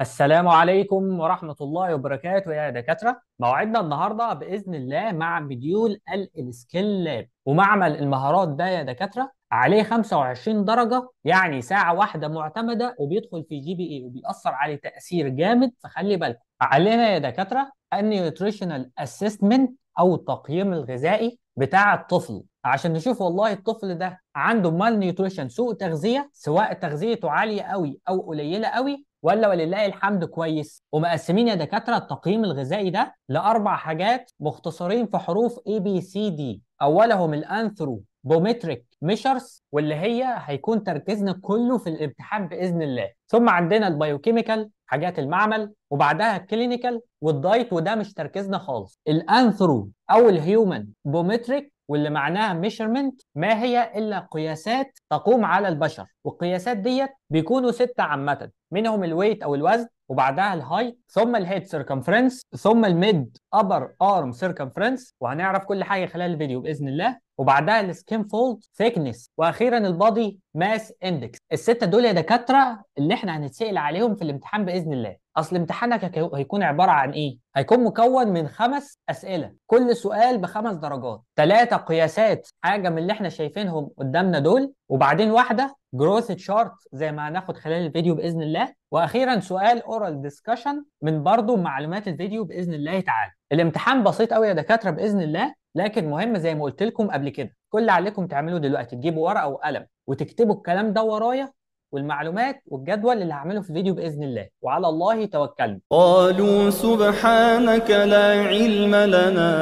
السلام عليكم ورحمة الله وبركاته يا دكاترة موعدنا النهاردة بإذن الله مع مديول السكيل لاب ومعمل المهارات ده يا دكاترة عليه 25 درجة يعني ساعة واحدة معتمدة وبيدخل في جي بي اي وبيأثر عليه تأثير جامد فخلي بالكم علينا يا دكاترة النيوتريشنال اسيستمنت أو التقييم الغذائي بتاع الطفل عشان نشوف والله الطفل ده عنده مال نيوتريشن سوء تغذيه سواء تغذيته عاليه قوي او قليله قوي ولا ولله الحمد كويس ومقسمين يا دكاتره التقييم الغذائي ده لاربع حاجات مختصرين في حروف اي بي سي دي اولهم الانثرو بومتريك ميشرز واللي هي هيكون تركيزنا كله في الامتحان باذن الله ثم عندنا البايوكيميكال حاجات المعمل وبعدها الكلينيكال والدايت وده مش تركيزنا خالص الانثرو او الهيومن بومتريك واللي معناها ميشرمنت ما هي الا قياسات تقوم على البشر والقياسات ديت بيكونوا سته عامه منهم الويت او الوزن وبعدها الهاي ثم الهيد سيركمفرنس ثم الميد ابر ارم سيركمفرنس وهنعرف كل حاجه خلال الفيديو باذن الله وبعدها السكين فولد ثيكنس واخيرا البادي ماس اندكس السته دول يا دكاتره اللي احنا هنتسال عليهم في الامتحان باذن الله اصل امتحانك هيكون عباره عن ايه هيكون مكون من خمس اسئله كل سؤال بخمس درجات ثلاثه قياسات حاجه من اللي احنا شايفينهم قدامنا دول وبعدين واحده جروث تشارت زي ما هناخد خلال الفيديو باذن الله واخيرا سؤال اورال ديسكشن من برضو معلومات الفيديو باذن الله تعالى الامتحان بسيط قوي يا دكاتره باذن الله لكن مهم زي ما قلت لكم قبل كده كل اللي عليكم تعملوه دلوقتي تجيبوا ورقه وقلم وتكتبوا الكلام ده ورايا والمعلومات والجدول اللي هعمله في فيديو باذن الله وعلى الله توكلنا قالوا سبحانك لا علم لنا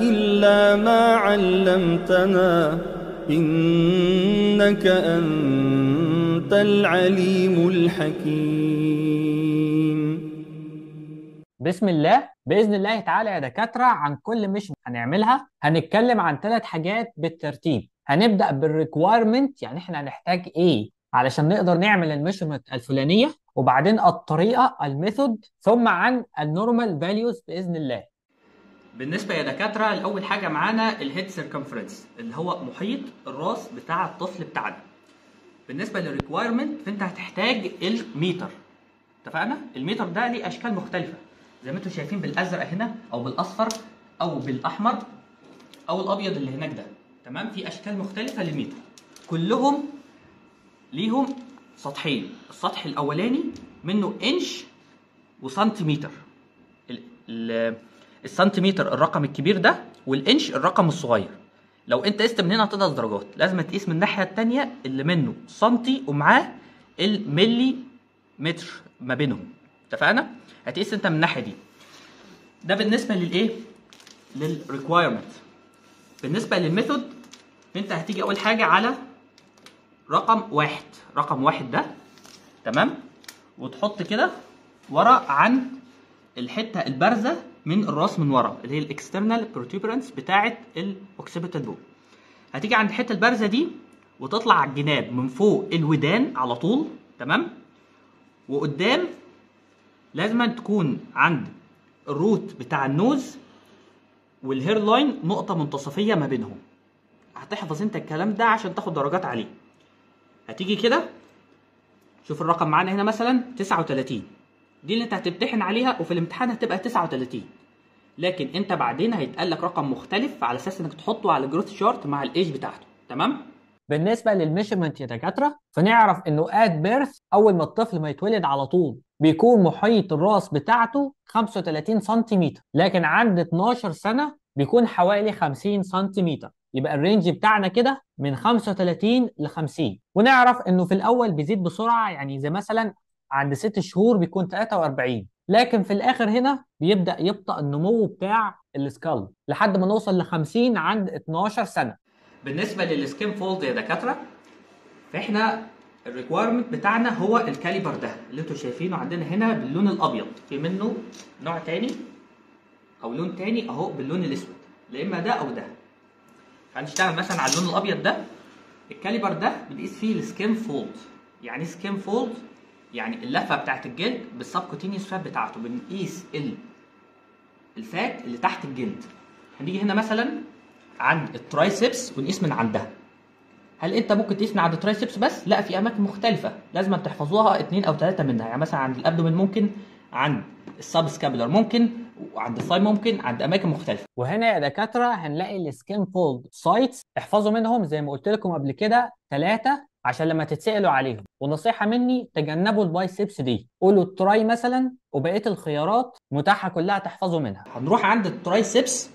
الا ما علمتنا انك انت العليم الحكيم بسم الله باذن الله تعالى يا دكاتره عن كل مش هنعملها هنتكلم عن ثلاث حاجات بالترتيب هنبدا بالريكوايرمنت يعني احنا هنحتاج ايه علشان نقدر نعمل الميشرمنت الفلانيه وبعدين الطريقه الميثود ثم عن النورمال فاليوز باذن الله بالنسبه يا دكاتره الاول حاجه معانا الهيد سيركمفرنس اللي هو محيط الراس بتاع الطفل بتاعنا بالنسبه للريكوايرمنت فانت هتحتاج الميتر اتفقنا الميتر ده ليه اشكال مختلفه زي ما انتم شايفين بالازرق هنا او بالاصفر او بالاحمر او الابيض اللي هناك ده تمام في اشكال مختلفه للميتر كلهم ليهم سطحين السطح الاولاني منه انش وسنتيمتر السنتيمتر الرقم الكبير ده والانش الرقم الصغير لو انت قست من هنا هتقدر درجات لازم تقيس من الناحيه الثانيه اللي منه سنتي ومعاه الملي متر ما بينهم اتفقنا هتقيس انت من الناحيه دي ده بالنسبه للايه للريكويرمنت بالنسبه للميثود انت هتيجي اول حاجه على رقم واحد رقم واحد ده تمام وتحط كده ورا عن الحته البارزه من الراس من ورا اللي هي الاكسترنال بروتوبرنس بتاعه الاوكسيبيتال بول هتيجي عند الحته البارزه دي وتطلع على الجناب من فوق الودان على طول تمام وقدام لازم تكون عند الروت بتاع النوز والهير لاين نقطه منتصفيه ما بينهم هتحفظ انت الكلام ده عشان تاخد درجات عليه هتيجي كده شوف الرقم معانا هنا مثلا 39 دي اللي انت هتمتحن عليها وفي الامتحان هتبقى 39 لكن انت بعدين هيتقال لك رقم مختلف على اساس انك تحطه على الجروث شارت مع الايج بتاعته تمام بالنسبه للميجرمنت يا دكاتره فنعرف انه اد بيرث اول ما الطفل ما يتولد على طول بيكون محيط الراس بتاعته 35 سنتيمتر لكن عند 12 سنه بيكون حوالي 50 سنتيمتر يبقى الرينج بتاعنا كده من 35 ل 50 ونعرف انه في الاول بيزيد بسرعه يعني زي مثلا عند 6 شهور بيكون 43 لكن في الاخر هنا بيبدا يبطا النمو بتاع السكال لحد ما نوصل ل 50 عند 12 سنه بالنسبه للسكين فولد يا دكاتره فاحنا الريكويرمنت بتاعنا هو الكاليبر ده اللي انتم شايفينه عندنا هنا باللون الابيض في منه نوع تاني او لون تاني اهو باللون الاسود لا اما ده او ده هنشتغل مثلا على اللون الابيض ده الكاليبر ده بنقيس فيه السكين فولد يعني ايه سكين فولد يعني اللفه بتاعت الجلد بالسبكوتينيوس فات بتاعته بنقيس ال الفات اللي تحت الجلد هنيجي هنا مثلا عند الترايسبس ونقيس من عندها هل انت ممكن تقيس من عند الترايسبس بس لا في اماكن مختلفه لازم تحفظوها اثنين او ثلاثه منها يعني مثلا عند الابدومين ممكن عند السبسكابولار ممكن وعند السايد ممكن عند اماكن مختلفه وهنا يا دكاتره هنلاقي السكين فولد سايتس احفظوا منهم زي ما قلت لكم قبل كده ثلاثه عشان لما تتسالوا عليهم ونصيحه مني تجنبوا البايسبس دي قولوا التراي مثلا وبقيه الخيارات متاحه كلها تحفظوا منها هنروح عند الترايسبس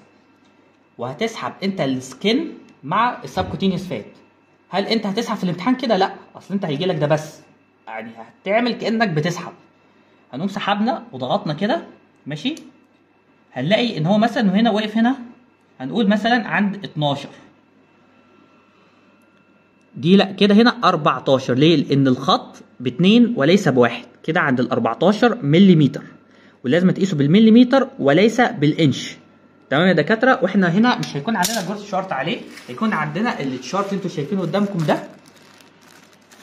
وهتسحب انت السكين مع السبكوتينيوس فات هل انت هتسحب في الامتحان كده لا اصل انت هيجي لك ده بس يعني هتعمل كانك بتسحب هنقوم سحبنا وضغطنا كده ماشي هنلاقي ان هو مثلا هنا واقف هنا هنقول مثلا عند 12 دي لا كده هنا 14 ليه؟ لأن الخط باتنين وليس بواحد كده عند ال 14 ملم ولازم تقيسه بالمليمتر وليس بالإنش تمام يا دكاترة واحنا هنا مش هيكون عندنا جورس شارت عليه هيكون عندنا الشارت اللي انتوا شايفينه قدامكم ده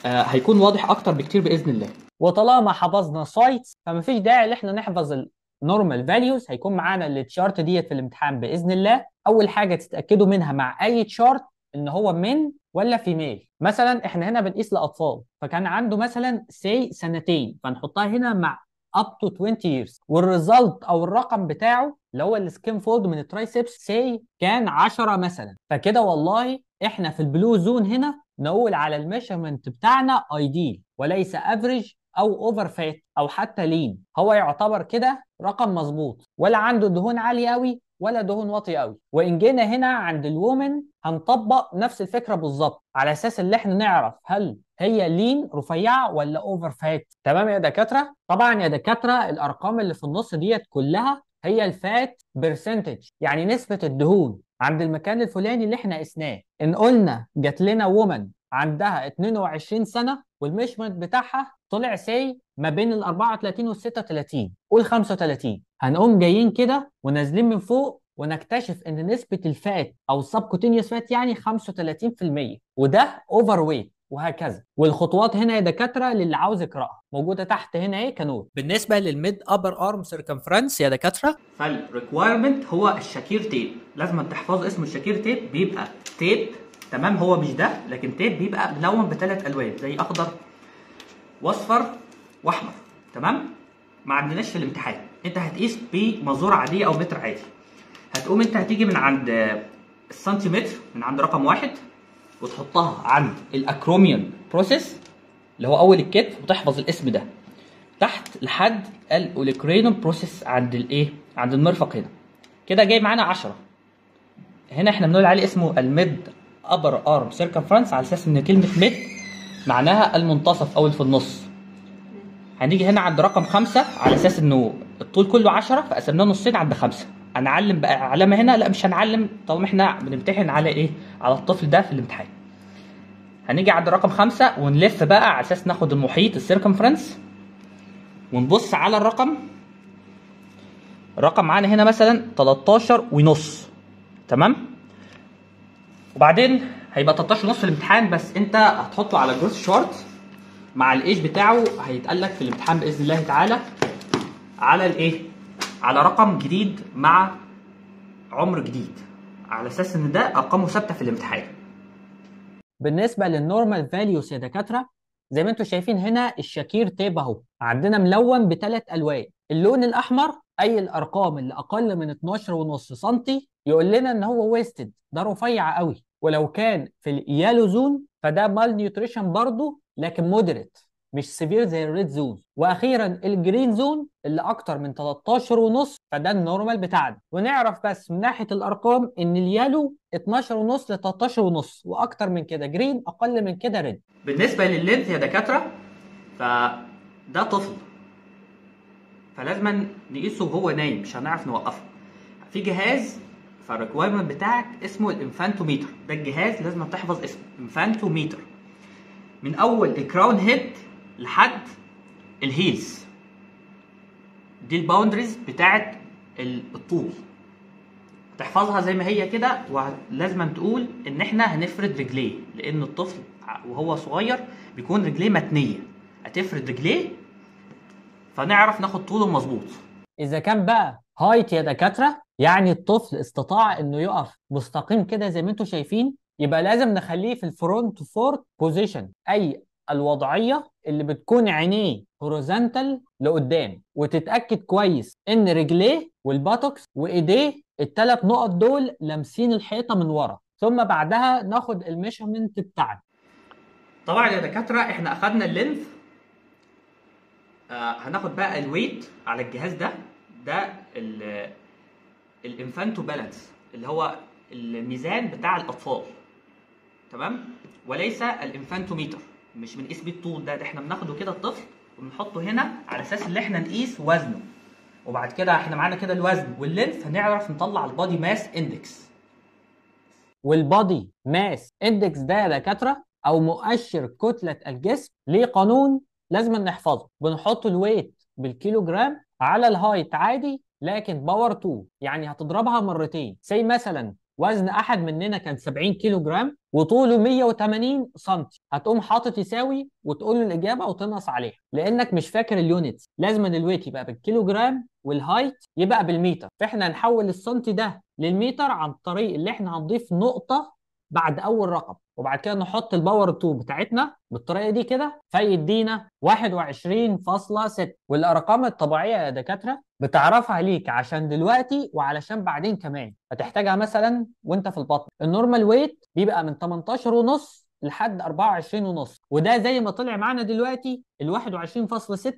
آه هيكون واضح أكتر بكتير بإذن الله وطالما حفظنا سايتس فمفيش داعي ان احنا نحفظ نورمال فاليوز هيكون معانا التشارت ديت في الامتحان باذن الله اول حاجه تتاكدوا منها مع اي تشارت ان هو من ولا فيميل مثلا احنا هنا بنقيس لاطفال فكان عنده مثلا سي سنتين فنحطها هنا مع up to 20 years والريزلت او الرقم بتاعه اللي هو السكين فولد من الترايسبس سي كان 10 مثلا فكده والله احنا في البلو زون هنا نقول على الميشرمنت بتاعنا ايديل وليس افريج او اوفر فات او حتى لين هو يعتبر كده رقم مظبوط ولا عنده دهون عاليه قوي ولا دهون واطيه قوي وان جينا هنا عند الومن هنطبق نفس الفكره بالظبط على اساس ان احنا نعرف هل هي لين رفيعه ولا اوفر فات تمام يا دكاتره طبعا يا دكاتره الارقام اللي في النص ديت كلها هي الفات برسنتج يعني نسبه الدهون عند المكان الفلاني اللي احنا قسناه ان قلنا جات لنا وومن عندها 22 سنه والميجمنت بتاعها طلع سي ما بين ال 34 وال 36 قول 35 هنقوم جايين كده ونازلين من فوق ونكتشف ان نسبه الفات او السبكوتينيوس فات يعني 35% وده اوفر ويت وهكذا والخطوات هنا يا دكاتره للي عاوز يقراها موجوده تحت هنا ايه كنوت بالنسبه للميد ابر ارم سيركمفرنس يا دكاتره فالريكوايرمنت هو الشاكير تيب لازم تحفظ اسمه الشاكير تيب بيبقى تيب تمام هو مش ده لكن تيب بيبقى ملون بثلاث الوان زي اخضر واصفر واحمر تمام ما عندناش في الامتحان انت هتقيس بمزور عاديه او متر عادي هتقوم انت هتيجي من عند السنتيمتر من عند رقم واحد وتحطها عند الاكروميون بروسيس اللي هو اول الكتف وتحفظ الاسم ده تحت لحد الاوليكرينوم بروسيس عند الايه عند المرفق هنا كده جاي معانا 10 هنا احنا بنقول عليه اسمه الميد upper arm circumference على اساس ان كلمه ميد معناها المنتصف او اللي في النص هنيجي هنا عند رقم خمسة على اساس انه الطول كله 10 فقسمناه نصين عند خمسة هنعلم بقى علامه هنا لا مش هنعلم طالما احنا بنمتحن على ايه على الطفل ده في الامتحان هنيجي عند رقم خمسة ونلف بقى على اساس ناخد المحيط السيركمفرنس ونبص على الرقم الرقم معانا هنا مثلا 13 ونص تمام وبعدين هيبقى 13 ونص في الامتحان بس انت هتحطه على جروس شورت مع الايج بتاعه هيتقال لك في الامتحان باذن الله تعالى على الايه على رقم جديد مع عمر جديد على اساس ان ده ارقامه ثابته في الامتحان بالنسبه للنورمال فاليوز يا دكاتره زي ما انتم شايفين هنا الشاكير تيب اهو عندنا ملون بثلاث الوان اللون الاحمر اي الارقام اللي اقل من 12.5 سم يقول لنا ان هو ويستد ده رفيع قوي ولو كان في اليالو زون فده مال نيوتريشن برضه لكن مودريت مش سيفير زي الريد زون واخيرا الجرين زون اللي اكتر من 13 ونص فده النورمال بتاعنا ونعرف بس من ناحيه الارقام ان اليالو 12 ونص ل 13 ونص واكتر من كده جرين اقل من كده ريد بالنسبه لللينث يا دكاتره فده طفل فلازم نقيسه وهو نايم مش هنعرف نوقفه في جهاز فالريكوايرمنت بتاعك اسمه الانفانتوميتر ده الجهاز لازم تحفظ اسمه انفانتوميتر من اول الكراون هيد لحد الهيلز دي الباوندريز بتاعت الطول تحفظها زي ما هي كده ولازم تقول ان احنا هنفرد رجليه لان الطفل وهو صغير بيكون رجليه متنيه هتفرد رجليه فنعرف ناخد طوله مظبوط اذا كان بقى هايت يا دكاتره يعني الطفل استطاع انه يقف مستقيم كده زي ما انتم شايفين يبقى لازم نخليه في الفرونت فورت بوزيشن اي الوضعيه اللي بتكون عينيه هوريزونتال لقدام وتتاكد كويس ان رجليه والباتوكس وايديه الثلاث نقط دول لامسين الحيطه من ورا ثم بعدها ناخد الميشرمنت بتاعنا طبعا يا دكاتره احنا اخدنا اللينث آه هناخد بقى الويت على الجهاز ده ده الانفانتو بالانس اللي هو الميزان بتاع الاطفال تمام وليس الانفانتوميتر مش بنقيس بيه الطول ده ده احنا بناخده كده الطفل وبنحطه هنا على اساس ان احنا نقيس وزنه وبعد كده احنا معانا كده الوزن واللينث هنعرف نطلع البادي ماس اندكس والبادي ماس اندكس ده يا دكاتره او مؤشر كتله الجسم ليه قانون لازم نحفظه بنحط الويت بالكيلو جرام على الهايت عادي لكن باور 2 يعني هتضربها مرتين زي مثلا وزن احد مننا كان 70 كيلو جرام وطوله 180 سم هتقوم حاطط يساوي وتقول له الاجابه وتنقص عليها لانك مش فاكر اليونتس لازم الويت يبقى بالكيلو جرام والهايت يبقى بالميتر فاحنا هنحول السنتي ده للميتر عن طريق اللي احنا هنضيف نقطه بعد اول رقم وبعد كده نحط الباور تو بتاعتنا بالطريقه دي كده فيدينا 21.6 والارقام الطبيعيه يا دكاتره بتعرفها ليك عشان دلوقتي وعلشان بعدين كمان هتحتاجها مثلا وانت في البطن النورمال ويت بيبقى من 18 ونص لحد 24 ونص وده زي ما طلع معانا دلوقتي ال 21.6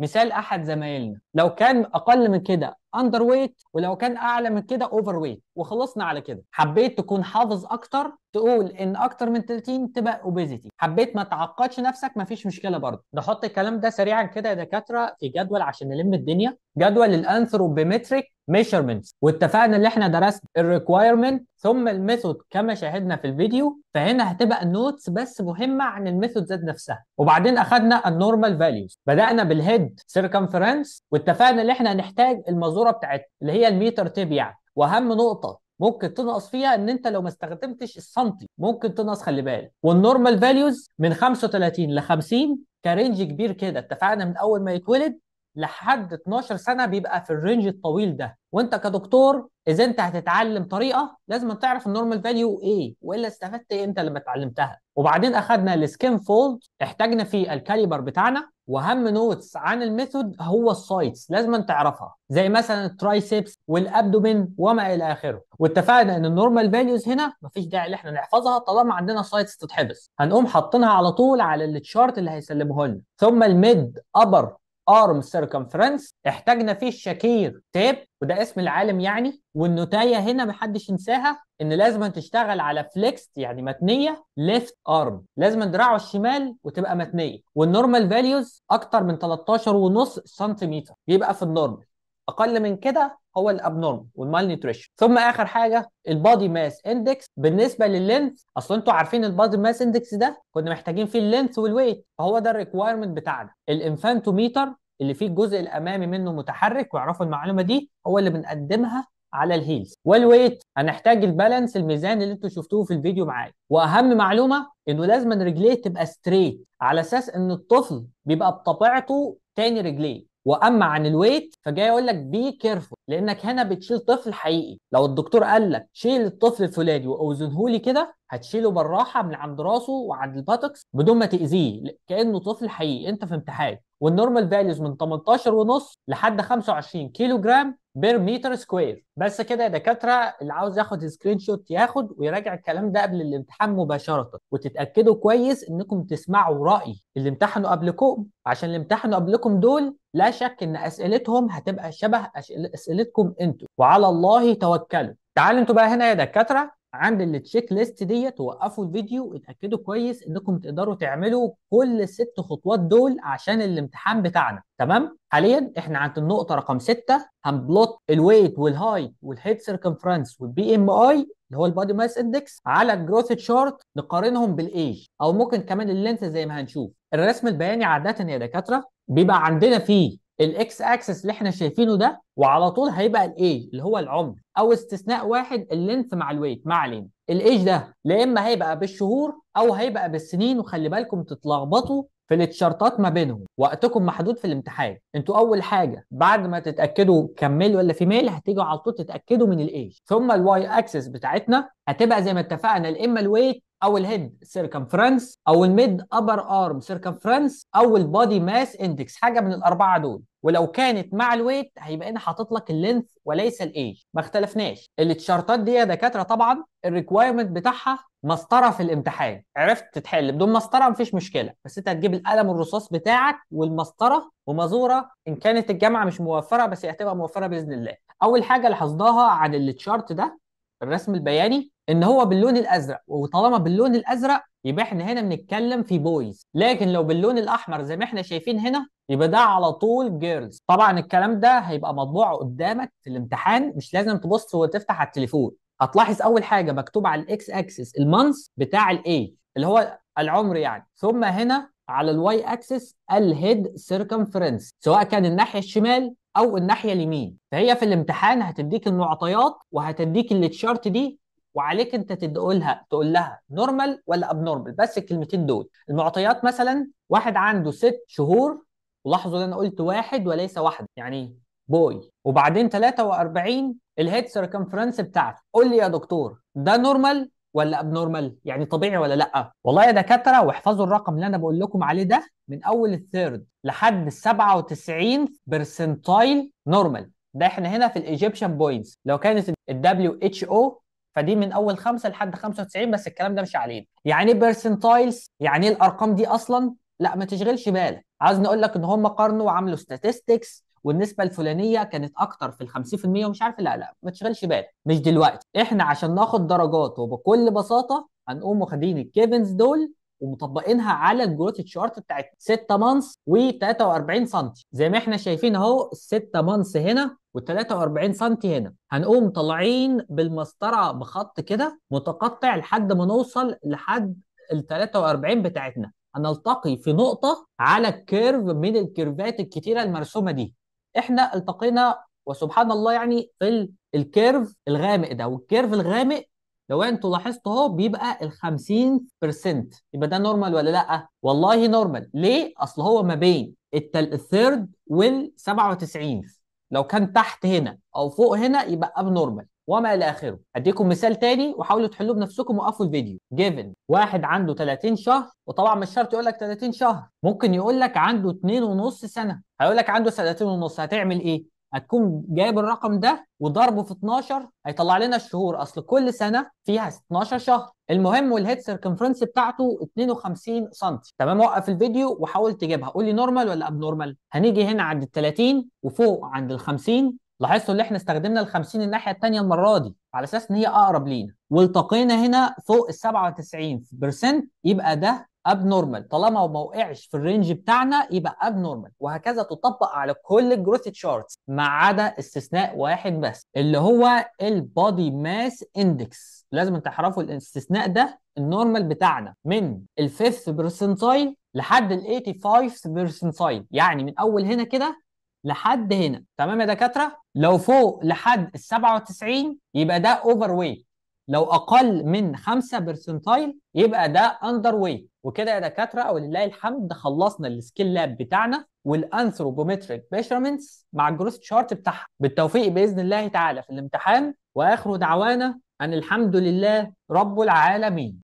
مثال احد زمايلنا لو كان اقل من كده اندر ويت ولو كان اعلى من كده اوفر ويت وخلصنا على كده حبيت تكون حافظ اكتر تقول ان اكتر من 30 تبقى اوبيزيتي حبيت ما تعقدش نفسك مفيش مشكله برضه نحط الكلام ده سريعا كده يا دكاتره في جدول عشان نلم الدنيا جدول الانثروبيمتريك measurements واتفقنا ان احنا درسنا الريكويرمنت ثم الميثود كما شاهدنا في الفيديو فهنا هتبقى نوتس بس مهمه عن الميثود ذات نفسها وبعدين اخذنا النورمال فاليوز بدانا بالهيد سيركمفرنس واتفقنا ان احنا هنحتاج المازوره بتاعتنا اللي هي الميتر تيب يعني واهم نقطه ممكن تنقص فيها ان انت لو ما استخدمتش السنتي ممكن تنقص خلي بالك والنورمال فاليوز من 35 ل 50 كرينج كبير كده اتفقنا من اول ما يتولد لحد 12 سنه بيبقى في الرينج الطويل ده وانت كدكتور اذا انت هتتعلم طريقه لازم تعرف النورمال فاليو ايه والا استفدت ايه انت لما اتعلمتها وبعدين اخذنا السكين فولد احتاجنا فيه الكاليبر بتاعنا واهم نوتس عن الميثود هو السايتس لازم تعرفها زي مثلا الترايسبس والابدومين وما الى اخره واتفقنا ان النورمال فاليوز هنا مفيش داعي ان احنا نحفظها طالما عندنا سايتس تتحفظ هنقوم حاطينها على طول على التشارت اللي هيسلمه لنا ثم الميد ابر ارم سيركمفرنس احتاجنا فيه الشكير تيب وده اسم العالم يعني والنتايه هنا محدش ينساها ان لازم تشتغل على فليكست يعني متنيه ليفت ارم لازم دراعه الشمال وتبقى متنيه والنورمال فاليوز اكتر من 13 ونص سنتيمتر يبقى في النورمال اقل من كده هو الابنورم والمال نيوتريشن ثم اخر حاجه البادي ماس اندكس بالنسبه لللينث اصل انتوا عارفين البادي ماس اندكس ده كنا محتاجين فيه اللينث والويت فهو ده الريكوايرمنت بتاعنا الانفانتوميتر اللي فيه الجزء الامامي منه متحرك واعرفوا المعلومه دي هو اللي بنقدمها على الهيلز والويت هنحتاج البالانس الميزان اللي انتوا شفتوه في الفيديو معايا واهم معلومه انه لازم رجليه تبقى ستريت على اساس ان الطفل بيبقى بطبيعته تاني رجليه واما عن الويت فجاي يقول لك بي كيرفول لانك هنا بتشيل طفل حقيقي لو الدكتور قال لك شيل الطفل الفلاني واوزنه لي كده هتشيله بالراحه من عند راسه وعند الباتكس بدون ما تاذيه كانه طفل حقيقي انت في امتحان والنورمال فاليوز من 18 ونص لحد 25 كيلو جرام بير متر سكوير بس كده يا دكاتره اللي عاوز ياخد سكرين شوت ياخد ويراجع الكلام ده قبل الامتحان مباشره وتتاكدوا كويس انكم تسمعوا راي اللي امتحنوا قبلكم عشان اللي امتحنوا قبلكم دول لا شك ان اسئلتهم هتبقى شبه اسئلتكم انتوا وعلى الله توكلوا تعالوا انتوا بقى هنا يا دكاتره عند التشيك ليست ديت وقفوا الفيديو اتاكدوا كويس انكم تقدروا تعملوا كل الست خطوات دول عشان الامتحان بتاعنا تمام حاليا احنا عند النقطه رقم 6 هنبلوت الويت والهايت والهيد سيركمفرنس والبي ام اي اللي هو البادي ماس اندكس على الجروث تشارت نقارنهم بالايج او ممكن كمان اللينث زي ما هنشوف الرسم البياني عاده يا دكاتره بيبقى عندنا فيه الاكس اكسس اللي احنا شايفينه ده وعلى طول هيبقى الايج اللي هو العمر او استثناء واحد اللينث مع الويت ما علينا الايج ده لا اما هيبقى بالشهور او هيبقى بالسنين وخلي بالكم تتلخبطوا في التشارتات ما بينهم وقتكم محدود في الامتحان انتوا اول حاجه بعد ما تتاكدوا كمل ولا ميل هتيجوا على طول تتاكدوا من الايج ثم الواي اكسس بتاعتنا هتبقى زي ما اتفقنا يا اما الويت او الهيد سيركمفرنس او الميد ابر ارم سيركمفرنس او البادي ماس اندكس حاجه من الاربعه دول ولو كانت مع الويت هيبقى انا حاطط لك اللينث وليس الايج ما اختلفناش التشارتات دي يا دكاتره طبعا الريكوايرمنت بتاعها مسطره في الامتحان عرفت تتحل بدون مسطره مفيش مشكله بس انت هتجيب القلم الرصاص بتاعك والمسطره ومازوره ان كانت الجامعه مش موفره بس هتبقى موفره باذن الله اول حاجه لاحظناها عن التشارت ده الرسم البياني ان هو باللون الازرق وطالما باللون الازرق يبقى احنا هنا بنتكلم في بويز لكن لو باللون الاحمر زي ما احنا شايفين هنا يبقى ده على طول جيرلز طبعا الكلام ده هيبقى مطبوع قدامك في الامتحان مش لازم تبص وتفتح على التليفون هتلاحظ اول حاجه مكتوب على الاكس اكسس المانث بتاع الاي اللي هو العمر يعني ثم هنا على الواي اكسس الهيد سيركمفرنس سواء كان الناحيه الشمال او الناحيه اليمين فهي في الامتحان هتديك المعطيات وهتديك التشارت دي وعليك انت تقولها تقول لها نورمال ولا ابنورمال بس الكلمتين دول المعطيات مثلا واحد عنده ست شهور ولاحظوا ان انا قلت واحد وليس واحد يعني بوي وبعدين 43 الهيد سيركمفرنس بتاعته قول لي يا دكتور ده نورمال ولا ابنورمال يعني طبيعي ولا لا والله يا دكاتره واحفظوا الرقم اللي انا بقول لكم عليه ده من اول الثيرد لحد 97 برسنتايل نورمال ده احنا هنا في الايجيبشن بوينتس لو كانت الدبليو اتش او فدي من اول خمسه لحد 95 بس الكلام ده مش علينا يعني ايه برسنتايلز يعني ايه الارقام دي اصلا لا ما تشغلش بالك عايز نقول لك ان هم قارنوا وعملوا ستاتستكس والنسبه الفلانيه كانت اكتر في ال 50% ومش عارف لا لا ما تشغلش بالك مش دلوقتي احنا عشان ناخد درجات وبكل بساطه هنقوم واخدين الكيفنز دول ومطبقينها على الجروث شارت بتاعتنا 6 مانس و43 سم زي ما احنا شايفين اهو ال 6 مانس هنا و43 سم هنا هنقوم طالعين بالمسطره بخط كده متقطع لحد ما نوصل لحد ال 43 بتاعتنا هنلتقي في نقطه على الكيرف من الكيرفات الكتيره المرسومه دي احنا التقينا وسبحان الله يعني في الكيرف الغامق ده والكيرف الغامق لو انتوا لاحظتوا اهو بيبقى ال 50% يبقى ده نورمال ولا لا؟ والله نورمال، ليه؟ اصل هو ما بين الثيرد وال 97 لو كان تحت هنا او فوق هنا يبقى اب نورمال وما الى اخره اديكم مثال تاني وحاولوا تحلوه بنفسكم وقفوا الفيديو جيفن واحد عنده 30 شهر وطبعا مش شرط يقول لك 30 شهر ممكن يقول لك عنده 2 ونص سنه هيقول لك عنده سنتين ونص هتعمل ايه هتكون جايب الرقم ده وضربه في 12 هيطلع لنا الشهور اصل كل سنه فيها 12 شهر المهم والهيد سيركمفرنس بتاعته 52 سم تمام وقف الفيديو وحاول تجيبها قول لي نورمال ولا اب نورمال هنيجي هنا عند ال 30 وفوق عند ال 50 لاحظتوا اللي احنا استخدمنا ال 50 الناحيه الثانيه المره دي على اساس ان هي اقرب لينا والتقينا هنا فوق ال 97% يبقى ده اب نورمال طالما ما وقعش في الرينج بتاعنا يبقى اب نورمال وهكذا تطبق على كل الجروث تشارتس ما عدا استثناء واحد بس اللي هو البادي ماس اندكس لازم تعرفوا الاستثناء ده النورمال بتاعنا من الفيفث برسنتايل لحد ال 85 برسنتايل يعني من اول هنا كده لحد هنا تمام يا دكاتره لو فوق لحد ال 97 يبقى ده اوفر ويت لو اقل من 5 برسنتايل يبقى ده اندر ويت وكده يا دكاتره ولله الحمد خلصنا السكيل لاب بتاعنا والانثروبومتريك بيشرمنتس مع الجروس تشارت بتاعها بالتوفيق باذن الله تعالى في الامتحان واخر دعوانا ان الحمد لله رب العالمين